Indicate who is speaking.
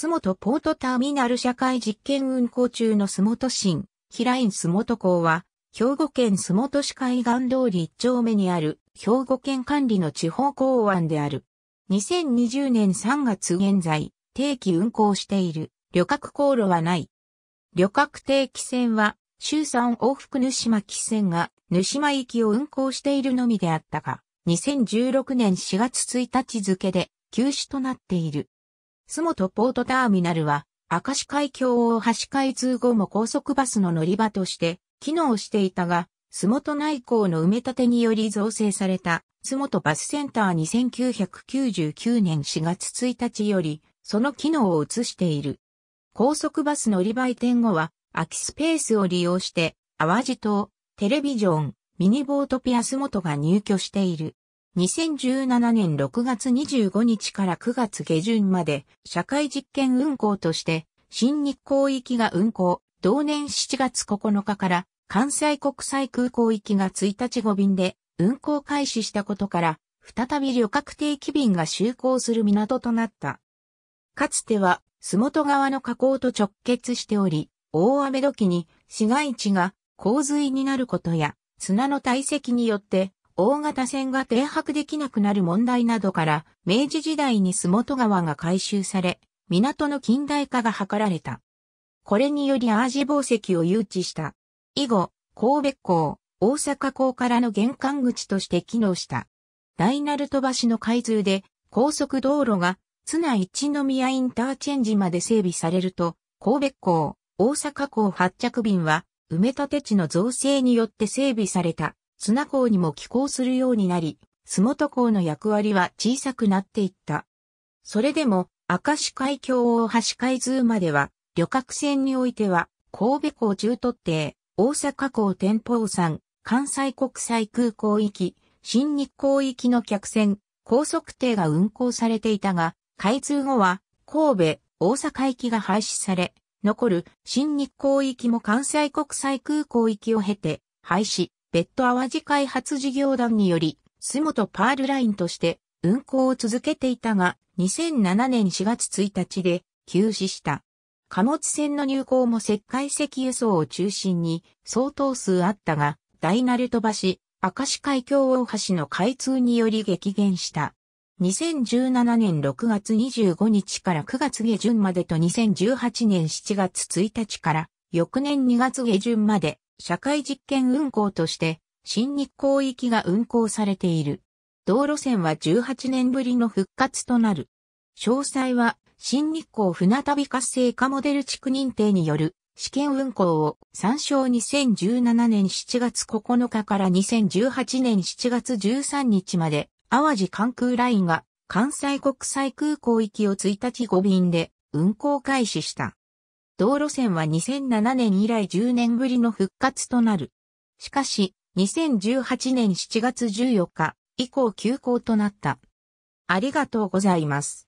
Speaker 1: 洲本ポートターミナル社会実験運行中の洲本新、平井洲本港は、兵庫県洲本市海岸通り1丁目にある、兵庫県管理の地方港湾である。2020年3月現在、定期運行している、旅客航路はない。旅客定期船は、週3往復島汽船が、主島行きを運行しているのみであったが、2016年4月1日付で、休止となっている。洲本ポートターミナルは、明石海峡大橋開通後も高速バスの乗り場として機能していたが、洲本内港の埋め立てにより造成された洲本バスセンター2 9 9 9年4月1日より、その機能を移している。高速バス乗り場移転後は、空きスペースを利用して、淡路島、テレビジョン、ミニボートピアス元が入居している。2017年6月25日から9月下旬まで社会実験運行として新日光行きが運行、同年7月9日から関西国際空港行きが1日5便で運行開始したことから再び旅客定期便が就航する港となった。かつては洲本川の河口と直結しており、大雨時に市街地が洪水になることや砂の堆積によって大型船が停泊できなくなる問題などから、明治時代に洲本川が改修され、港の近代化が図られた。これによりアージ防石を誘致した。以後、神戸港、大阪港からの玄関口として機能した。大鳴戸橋の開通で、高速道路が津一一宮インターチェンジまで整備されると、神戸港、大阪港発着便は、埋め立て地の造成によって整備された。砂港にも寄港するようになり、洲本港の役割は小さくなっていった。それでも、明石海峡大橋海通までは、旅客船においては、神戸港中都定、大阪港天保山、関西国際空港行き、新日港行きの客船、高速艇が運航されていたが、開通後は、神戸、大阪行きが廃止され、残る新日港行きも関西国際空港行きを経て、廃止。別途淡路開発事業団により、洲本パールラインとして運行を続けていたが、2007年4月1日で休止した。貨物船の入港も石灰石輸送を中心に相当数あったが、大鳴飛ばし、明石海峡大橋の開通により激減した。2017年6月25日から9月下旬までと2018年7月1日から翌年2月下旬まで社会実験運行として、新日光行きが運行されている。道路線は18年ぶりの復活となる。詳細は、新日光船旅活性化モデル地区認定による試験運行を参照2017年7月9日から2018年7月13日まで、淡路関空ラインが関西国際空港行きを1日5便で運行開始した。道路線は2007年以来10年ぶりの復活となる。しかし、2018年7月14日以降休校となった。ありがとうございます。